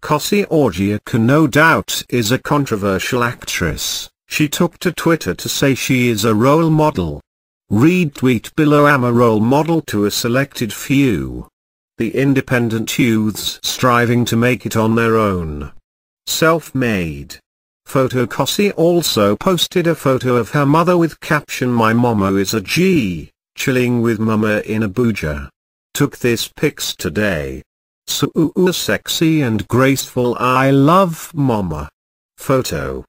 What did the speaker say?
Kossi can no doubt is a controversial actress, she took to Twitter to say she is a role model. Read tweet below am a role model to a selected few. The independent youths striving to make it on their own. Self-made. Photo Kossi also posted a photo of her mother with caption My mama is a G, chilling with mama in Abuja. Took this pics today. So sexy and graceful I love mama. Photo